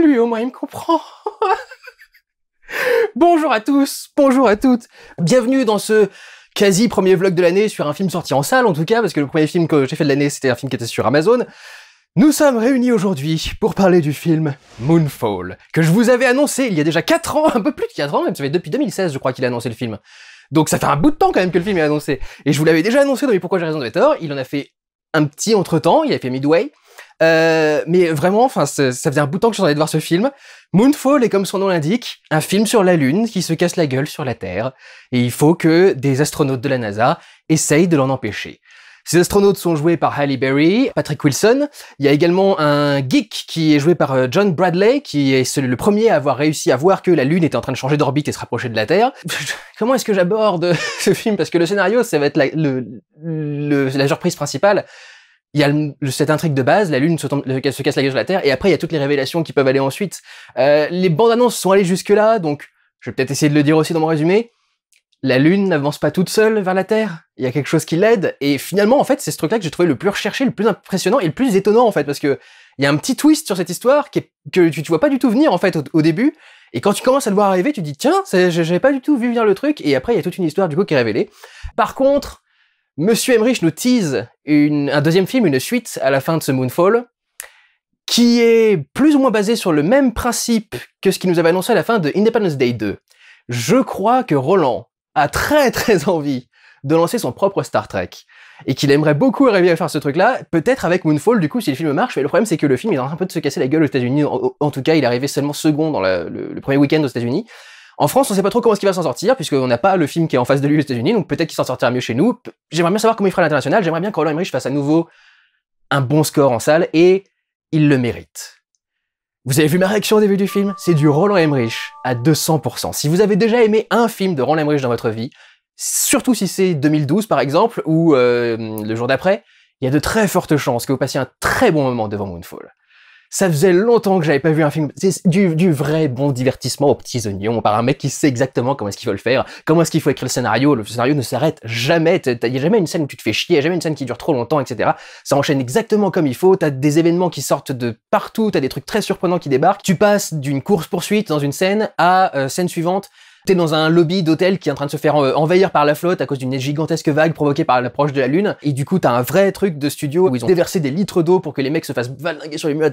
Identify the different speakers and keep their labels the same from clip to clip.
Speaker 1: lui au moins il me comprend. bonjour à tous, bonjour à toutes, bienvenue dans ce quasi premier vlog de l'année sur un film sorti en salle en tout cas, parce que le premier film que j'ai fait de l'année c'était un film qui était sur Amazon. Nous sommes réunis aujourd'hui pour parler du film Moonfall, que je vous avais annoncé il y a déjà 4 ans, un peu plus de 4 ans même, ça fait depuis 2016 je crois qu'il a annoncé le film. Donc ça fait un bout de temps quand même que le film est annoncé. Et je vous l'avais déjà annoncé dans Mais pourquoi j'ai raison de tort, il en a fait un petit entretemps, il a fait Midway, euh, mais vraiment, enfin, ça faisait un bout de temps que train de voir ce film. Moonfall est comme son nom l'indique, un film sur la Lune qui se casse la gueule sur la Terre, et il faut que des astronautes de la NASA essayent de l'en empêcher. Ces astronautes sont joués par Halle Berry, Patrick Wilson. Il y a également un geek qui est joué par euh, John Bradley, qui est le premier à avoir réussi à voir que la Lune était en train de changer d'orbite et se rapprocher de la Terre. Comment est-ce que j'aborde ce film Parce que le scénario, ça va être la, la surprise principale il y a cette intrigue de base, la Lune se, casse la gueule sur la Terre, et après, il y a toutes les révélations qui peuvent aller ensuite. Euh, les bandes annonces sont allées jusque-là, donc je vais peut-être essayer de le dire aussi dans mon résumé. La Lune n'avance pas toute seule vers la Terre, il y a quelque chose qui l'aide, et finalement, en fait, c'est ce truc-là que j'ai trouvé le plus recherché, le plus impressionnant et le plus étonnant, en fait, parce que il y a un petit twist sur cette histoire qui est, que tu, te vois pas du tout venir, en fait, au, début, et quand tu commences à le voir arriver, tu dis, tiens, j'avais pas du tout vu venir le truc, et après, il y a toute une histoire, du coup, qui est révélée. Par contre, Monsieur Emmerich nous tease un deuxième film, une suite à la fin de ce Moonfall, qui est plus ou moins basé sur le même principe que ce qu'il nous avait annoncé à la fin de Independence Day 2. Je crois que Roland a très très envie de lancer son propre Star Trek et qu'il aimerait beaucoup arriver à faire ce truc-là, peut-être avec Moonfall du coup si le film marche, mais le problème c'est que le film il est en train un peu de se casser la gueule aux États-Unis, en, tout cas il est arrivé seulement second dans le, premier week-end aux États-Unis, en France, on sait pas trop comment est-ce qu'il va s'en sortir, puisqu'on n'a pas le film qui est en face de lui aux États-Unis, donc peut-être qu'il s'en sortira mieux chez nous. J'aimerais bien savoir comment il fera à l'international, j'aimerais bien que Roland Emmerich fasse à nouveau un bon score en salle, et il le mérite. Vous avez vu ma réaction au début du film C'est du Roland Emmerich à 200%. Si vous avez déjà aimé un film de Roland Emmerich dans votre vie, surtout si c'est 2012 par exemple, ou euh, le jour d'après, il y a de très fortes chances que vous passiez un très bon moment devant Moonfall. Ça faisait longtemps que j'avais pas vu un film. C'est du, vrai bon divertissement aux petits oignons par un mec qui sait exactement comment est-ce qu'il faut le faire, comment est-ce qu'il faut écrire le scénario. Le scénario ne s'arrête jamais. Il n'y a jamais une scène où tu te fais chier, a jamais une scène qui dure trop longtemps, etc. Ça enchaîne exactement comme il faut. T'as des événements qui sortent de partout. T'as des trucs très surprenants qui débarquent. Tu passes d'une course poursuite dans une scène à euh, scène suivante t'es dans un lobby d'hôtel qui est en train de se faire euh, envahir par la flotte à cause d'une gigantesque vague provoquée par l'approche de la Lune, et du coup t'as un vrai truc de studio où ils ont déversé des litres d'eau pour que les mecs se fassent balinguer sur les murs,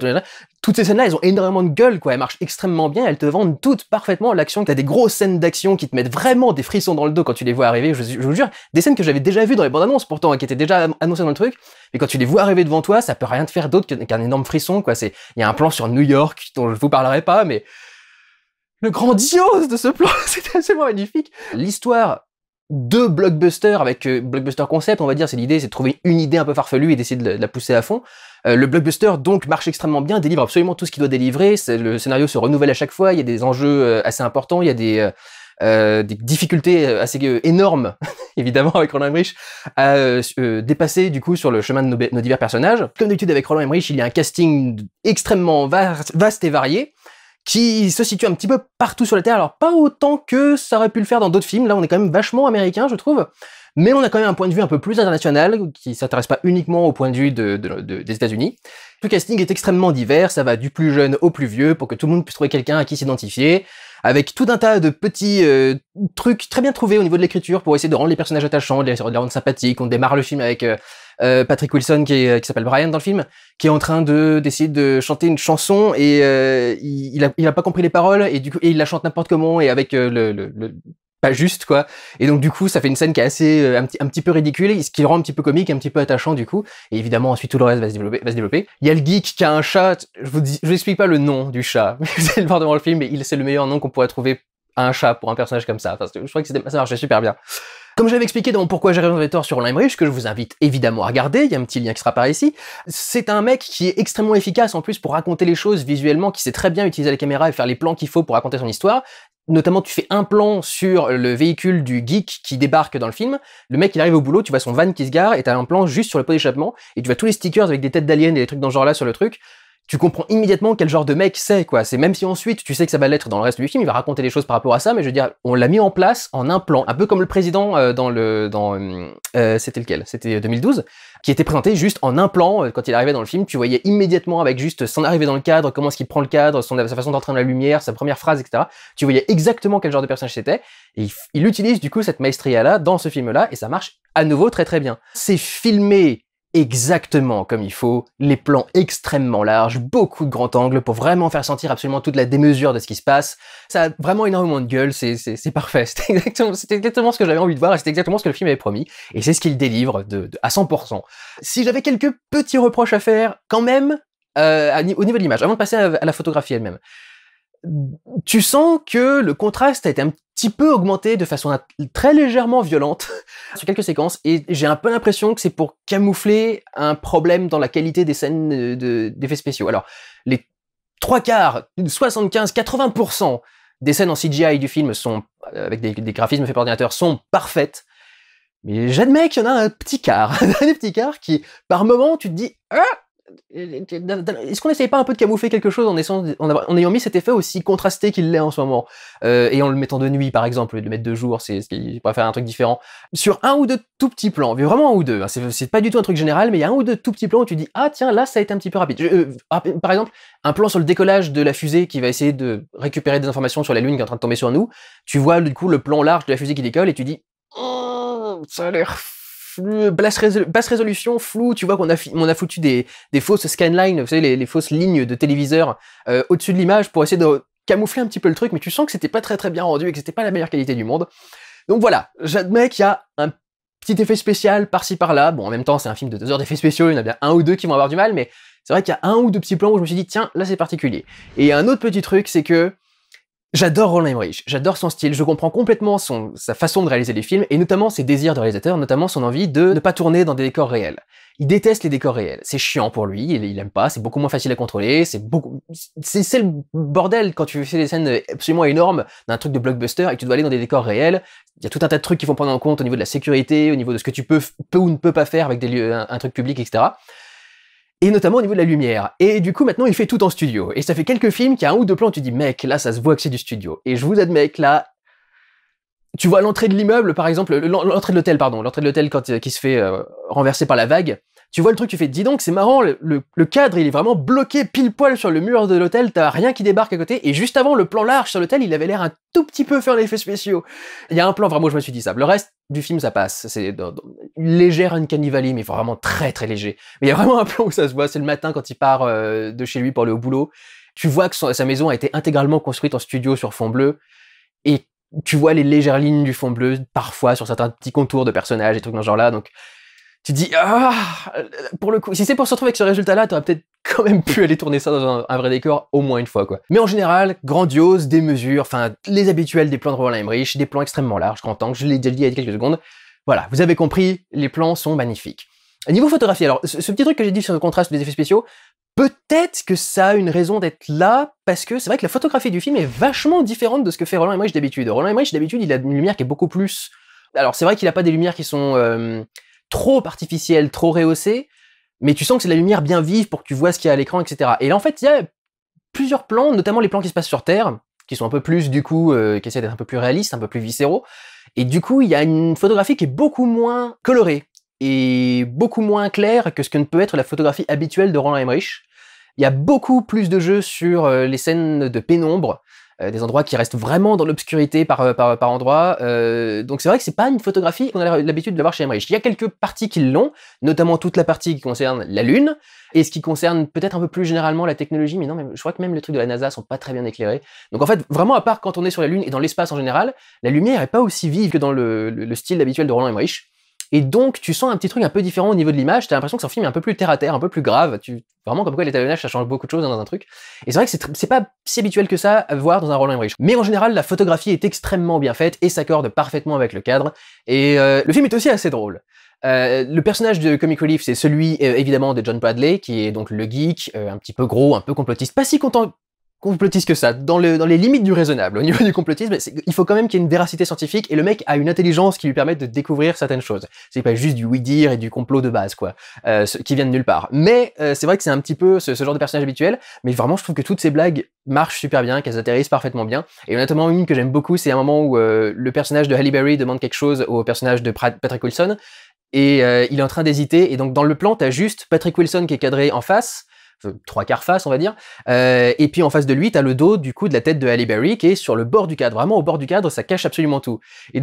Speaker 1: toutes ces scènes-là, elles ont énormément de gueule, quoi, elles marchent extrêmement bien, elles te vendent toutes parfaitement l'action, t'as des grosses scènes d'action qui te mettent vraiment des frissons dans le dos quand tu les vois arriver, je, vous jure, des scènes que j'avais déjà vues dans les bandes annonces pourtant, et hein, qui étaient déjà annoncées dans le truc, mais quand tu les vois arriver devant toi, ça peut rien te faire d'autre qu'un énorme frisson, quoi, c'est, il y a un plan sur New York dont je vous parlerai pas, mais le grandiose de ce plan, c'est absolument magnifique. L'histoire de blockbuster avec euh, blockbuster concept, on va dire, c'est l'idée, c'est de trouver une idée un peu farfelue et d'essayer de, la pousser à fond. Euh, le blockbuster donc marche extrêmement bien, délivre absolument tout ce qu'il doit délivrer. Le scénario se renouvelle à chaque fois, il y a des enjeux euh, assez importants, il y a des difficultés assez énormes, évidemment, avec Roland Emmerich, à dépasser du coup sur le chemin de nos, divers personnages. Comme d'habitude avec Roland Emmerich, il y a un casting extrêmement vaste et varié qui se situe un petit peu partout sur la Terre. Alors pas autant que ça aurait pu le faire dans d'autres films, là on est quand même vachement américain je trouve, mais on a quand même un point de vue un peu plus international, qui s'intéresse pas uniquement au point de vue des États-Unis. Le casting est extrêmement divers, ça va du plus jeune au plus vieux, pour que tout le monde puisse trouver quelqu'un à qui s'identifier, avec tout un tas de petits euh, trucs très bien trouvés au niveau de l'écriture, pour essayer de rendre les personnages attachants, de les rendre sympathiques, on démarre le film avec... Euh, euh, Patrick Wilson euh, qui, s'appelle Brian dans le film, qui est en train de d'essayer de chanter une chanson et euh, il, n'a a, pas compris les paroles et du coup et il la chante n'importe comment et avec le, pas juste quoi. Et donc du coup ça fait une scène qui est assez un petit, un petit peu ridicule, ce qui le rend un petit peu comique, un petit peu attachant du coup. Et évidemment ensuite tout le reste va se développer. Va se développer. Il y a le geek qui a un chat. Je vous dis, je vous explique pas le nom du chat. vous allez le voir devant le film, mais il c'est le meilleur nom qu'on pourrait trouver à un chat pour un personnage comme ça. Enfin, je crois que ça marchait super bien. Comme j'avais expliqué dans Pourquoi j'ai raison tort sur Limerick, que je vous invite évidemment à regarder, il y a un petit lien qui sera par ici, c'est un mec qui est extrêmement efficace en plus pour raconter les choses visuellement, qui sait très bien utiliser la caméra et faire les plans qu'il faut pour raconter son histoire. Notamment, tu fais un plan sur le véhicule du geek qui débarque dans le film. Le mec, il arrive au boulot, tu vois son van qui se gare, et t'as un plan juste sur le pot d'échappement, et tu vois tous les stickers avec des têtes d'aliens et des trucs dans ce genre-là sur le truc tu comprends immédiatement quel genre de mec c'est, quoi. C'est même si ensuite, tu sais que ça va l'être dans le reste du film, il va raconter les choses par rapport à ça, mais je veux dire, on l'a mis en place en un plan, un peu comme le président euh, dans le, dans, euh, euh, c'était lequel C'était 2012, qui était présenté juste en un plan quand il arrivait dans le film. Tu voyais immédiatement avec juste son arrivée dans le cadre, comment est-ce qu'il prend le cadre, sa façon d'entrer dans la lumière, sa première phrase, etc. Tu voyais exactement quel genre de personnage c'était. Et il, il utilise du coup cette maestria là dans ce film là, et ça marche à nouveau très très bien. C'est filmé exactement comme il faut, les plans extrêmement larges, beaucoup de grands angles pour vraiment faire sentir absolument toute la démesure de ce qui se passe. Ça a vraiment énormément de gueule, c'est, parfait. c'est exactement, ce que j'avais envie de voir et c'était exactement ce que le film avait promis. Et c'est ce qu'il délivre à 100%. Si j'avais quelques petits reproches à faire, quand même, euh, au niveau de l'image, avant de passer à la photographie elle-même tu sens que le contraste a été un petit peu augmenté de façon très légèrement violente sur quelques séquences et j'ai un peu l'impression que c'est pour camoufler un problème dans la qualité des scènes d'effets spéciaux. Alors, les trois quarts, 75, 80% des scènes en CGI du film sont, euh, avec des, graphismes faits par ordinateur, sont parfaites. Mais j'admets qu'il y en a un petit quart, un petit quart qui, par moment, tu te dis, ah, est-ce qu'on n'essaye pas un peu de camoufler quelque chose en, en, ayant mis cet effet aussi contrasté qu'il l'est en ce moment euh, Et en le mettant de nuit, par exemple, et de le mettre de jour, c'est ce faire, un truc différent. Sur un ou deux tout petits plans, vraiment un ou deux, hein, c'est pas du tout un truc général, mais il y a un ou deux tout petits plans où tu dis Ah tiens, là ça a été un petit peu rapide. Euh, ah, par exemple, un plan sur le décollage de la fusée qui va essayer de récupérer des informations sur la Lune qui est en train de tomber sur nous. Tu vois du coup le plan large de la fusée qui décolle et tu dis oh, ça a l'air basse, résolution, flou. Tu vois qu'on a, a foutu des, fausses scanlines, vous savez, les, fausses lignes de téléviseur euh, au-dessus de l'image pour essayer de camoufler un petit peu le truc, mais tu sens que c'était pas très très bien rendu et que c'était pas la meilleure qualité du monde. Donc voilà, j'admets qu'il y a un petit effet spécial par-ci par-là. Bon, en même temps, c'est un film de deux heures d'effets spéciaux, il y en a bien un ou deux qui vont avoir du mal, mais c'est vrai qu'il y a un ou deux petits plans où je me suis dit, tiens, là c'est particulier. Et un autre petit truc, c'est que J'adore Roland Emmerich, j'adore son style, je comprends complètement sa façon de réaliser les films, et notamment ses désirs de réalisateur, notamment son envie de ne pas tourner dans des décors réels. Il déteste les décors réels, c'est chiant pour lui, il, il aime pas, c'est beaucoup moins facile à contrôler, c'est beaucoup... C'est le bordel quand tu fais des scènes absolument énormes d'un truc de blockbuster et que tu dois aller dans des décors réels, il y a tout un tas de trucs qu'il faut prendre en compte au niveau de la sécurité, au niveau de ce que tu peux, ou ne peux pas faire avec des lieux, un truc public, etc et notamment au niveau de la lumière. Et du coup, maintenant, il fait tout en studio. Et ça fait quelques films qui a un ou deux plans, tu dis, mec, là, ça se voit que c'est du studio. Et je vous admets que là, tu vois l'entrée de l'immeuble, par exemple, l'entrée de l'hôtel, pardon, l'entrée de l'hôtel quand euh, qui se fait euh, renverser par la vague. Tu vois le truc, tu fais, dis donc, c'est marrant, le, cadre, il est vraiment bloqué pile poil sur le mur de l'hôtel, t'as rien qui débarque à côté, et juste avant, le plan large sur l'hôtel, il avait l'air un tout petit peu fait un effet spéciaux. Il y a un plan, vraiment, je me suis dit ça. Le reste du film, ça passe. C'est une légère Uncanny Valley, mais vraiment très très léger. Mais il y a vraiment un plan où ça se voit, c'est le matin quand il part euh, de chez lui pour aller au boulot. Tu vois que sa maison a été intégralement construite en studio sur fond bleu, et tu vois les légères lignes du fond bleu, parfois sur certains petits contours de personnages et trucs dans ce genre-là, donc tu dis ah pour le coup si c'est pour se retrouver avec ce résultat là t'aurais peut-être quand même pu aller tourner ça dans un, vrai décor au moins une fois quoi mais en général grandiose des mesures enfin les habituels des plans de Roland Emmerich des plans extrêmement larges grand tant je l'ai déjà dit il y a quelques secondes voilà vous avez compris les plans sont magnifiques niveau photographie alors ce, petit truc que j'ai dit sur le contraste des effets spéciaux Peut-être que ça a une raison d'être là, parce que c'est vrai que la photographie du film est vachement différente de ce que fait Roland Emmerich d'habitude. Roland Emmerich d'habitude, il a une lumière qui est beaucoup plus... Alors c'est vrai qu'il a pas des lumières qui sont... Euh, trop artificielle, trop rehaussée, mais tu sens que c'est la lumière bien vive pour que tu vois ce qu'il y a à l'écran, etc. Et là, en fait, il y a plusieurs plans, notamment les plans qui se passent sur Terre, qui sont un peu plus, du coup, euh, qui essaient d'être un peu plus réalistes, un peu plus viscéraux. Et du coup, il y a une photographie qui est beaucoup moins colorée et beaucoup moins claire que ce que ne peut être la photographie habituelle de Roland Emmerich. Il y a beaucoup plus de jeux sur euh, les scènes de pénombre, euh, des endroits qui restent vraiment dans l'obscurité par, euh, par, endroit. Euh, donc c'est vrai que c'est pas une photographie qu'on a l'habitude de voir chez Emmerich. Il y a quelques parties qui l'ont, notamment toute la partie qui concerne la Lune et ce qui concerne peut-être un peu plus généralement la technologie, mais non, mais je crois que même les trucs de la NASA sont pas très bien éclairés. Donc en fait, vraiment à part quand on est sur la Lune et dans l'espace en général, la lumière est pas aussi vive que dans le, le style habituel de Roland Emmerich. Et donc, tu sens un petit truc un peu différent au niveau de l'image. T'as l'impression que son film est un peu plus terre à terre, un peu plus grave. Tu, vraiment, comme quoi l'étalonnage, ça change beaucoup de choses dans un truc. Et c'est vrai que c'est pas si habituel que ça à voir dans un Roland Emmerich. Mais en général, la photographie est extrêmement bien faite et s'accorde parfaitement avec le cadre. Et euh, le film est aussi assez drôle. Euh, le personnage de Comic Relief, c'est celui euh, évidemment de John Padley, qui est donc le geek, un petit peu gros, un peu complotiste, pas si content, complotiste que ça, dans, les limites du raisonnable. Au niveau du complotisme, il faut quand même qu'il y ait une véracité scientifique et le mec a une intelligence qui lui permet de découvrir certaines choses. C'est pas juste du oui-dire et du complot de base, quoi, euh, qui vient de nulle part. Mais euh, c'est vrai que c'est un petit peu ce, genre de personnage habituel, mais vraiment je trouve que toutes ces blagues marchent super bien, qu'elles atterrissent parfaitement bien. Et honnêtement, une que j'aime beaucoup, c'est un moment où euh, le personnage de Halle Berry demande quelque chose au personnage de Patrick Wilson et il est en train d'hésiter et donc dans le plan, t'as juste Patrick Wilson qui est cadré en face euh, trois quarts face, on va dire. Euh, et puis en face de lui, t'as le dos du coup de la tête de Halle Berry qui est sur le bord du cadre. Vraiment au bord du cadre, ça cache absolument tout. Et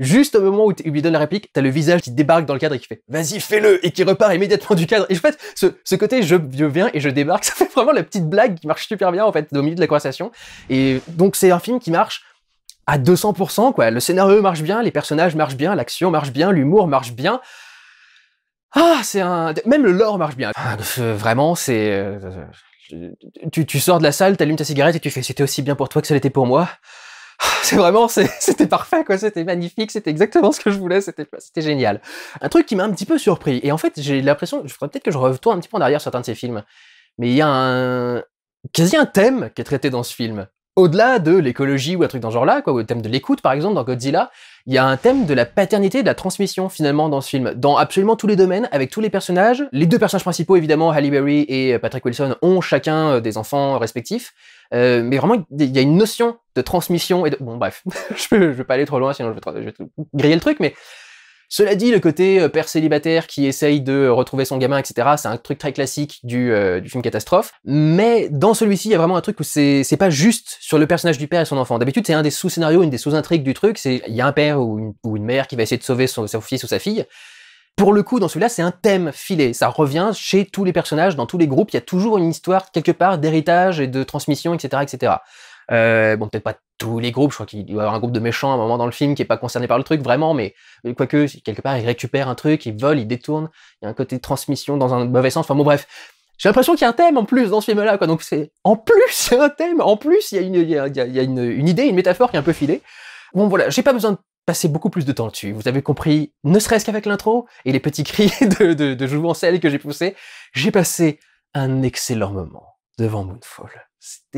Speaker 1: juste au moment où il lui donne la réplique, t'as le visage qui débarque dans le cadre et qui fait vas-y fais-le et qui repart immédiatement du cadre. Et en fait, ce, côté je, je, viens et je débarque, ça fait vraiment la petite blague qui marche super bien en fait au milieu de la conversation. Et donc c'est un film qui marche à 200%, quoi. Le scénario marche bien, les personnages marchent bien, l'action marche bien, l'humour marche bien. Ah, c'est un... Même le lore marche bien. Ah, vraiment, c'est... Euh, tu, sors de la salle, t'allumes ta cigarette et tu fais « C'était aussi bien pour toi que ça l'était pour moi ah, ». C'est vraiment, c'était parfait, quoi. C'était magnifique, c'était exactement ce que je voulais, c'était génial. Un truc qui m'a un petit peu surpris. Et en fait, j'ai l'impression, je ferais peut-être que je retourne un petit peu en arrière certains de ces films. Mais il y a un, quasi un thème qui est traité dans ce film. Au-delà de l'écologie ou un truc dans ce genre-là, quoi, thème de l'écoute par exemple dans Godzilla, il y a un thème de la paternité, de la transmission finalement dans ce film, dans absolument tous les domaines, avec tous les personnages. Les deux personnages principaux évidemment, Halle Berry et euh, Patrick Wilson, ont chacun euh, des enfants respectifs. Euh, mais vraiment, il y a une notion de transmission et de... Bon bref, je, vais pas aller trop loin sinon je je vais griller le truc, mais cela dit, le côté euh, père célibataire qui essaye de euh, retrouver son gamin, etc., c'est un truc très classique euh, du, film Catastrophe. Mais dans celui-ci, il y a vraiment un truc où c'est pas juste sur le personnage du père et son enfant. D'habitude, c'est un des sous-scénarios, une des sous-intrigues du truc. C'est il y a un père ou une, mère qui va essayer de sauver son, son fils ou sa fille. Pour le coup, dans celui-là, c'est un thème filé. Ça revient chez tous les personnages, dans tous les groupes. Il y a toujours une histoire quelque part d'héritage et de transmission, etc., etc. Euh, bon, peut-être pas tous les groupes, je crois qu'il doit y avoir un groupe de méchants à un moment dans le film qui est pas concerné par le truc, vraiment, mais quoique, quelque part, il récupère un truc, il vole, ils détournent, il y a un côté de transmission dans un mauvais sens, enfin bon, bref. J'ai l'impression qu'il y a un thème en plus dans ce film-là, quoi. Donc c'est en plus c'est un thème, en plus il y a une, il y a, une, idée, une métaphore qui est un peu filée. Bon voilà, j'ai pas besoin de passer beaucoup plus de temps dessus. Vous avez compris, ne serait-ce qu'avec l'intro et les petits cris de, de, de que j'ai poussé j'ai passé un excellent moment devant Moonfall.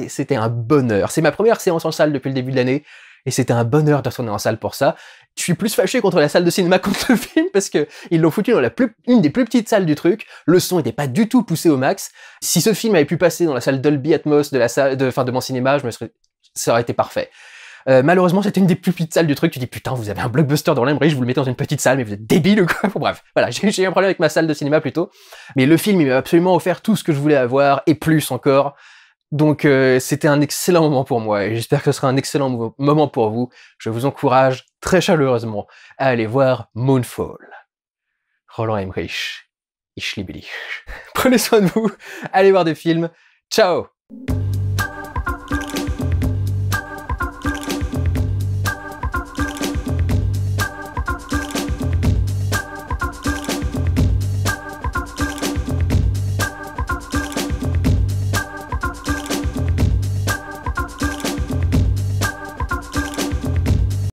Speaker 1: C'était un bonheur. C'est ma première séance en salle depuis le début de l'année. Et c'était un bonheur de retourner en salle pour ça. Je suis plus fâché contre la salle de cinéma contre le film parce que ils l'ont foutu dans la plus, une des plus petites salles du truc. Le son n'était pas du tout poussé au max. Si ce film avait pu passer dans la salle Dolby Atmos de la salle, de, enfin, de mon cinéma, je me serais, ça aurait été parfait. Euh, malheureusement, c'était une des plus petites salles du truc. Tu dis putain, vous avez un blockbuster dans je vous le mettez dans une petite salle, mais vous êtes débile ou quoi bon, Bref, voilà, j'ai eu un problème avec ma salle de cinéma plutôt. Mais le film, il m'a absolument offert tout ce que je voulais avoir et plus encore. Donc euh, c'était un excellent moment pour moi et j'espère que ce sera un excellent moment pour vous. Je vous encourage très chaleureusement à aller voir Moonfall. Roland Emmerich, ich liebe dich. Prenez soin de vous, allez voir des films. Ciao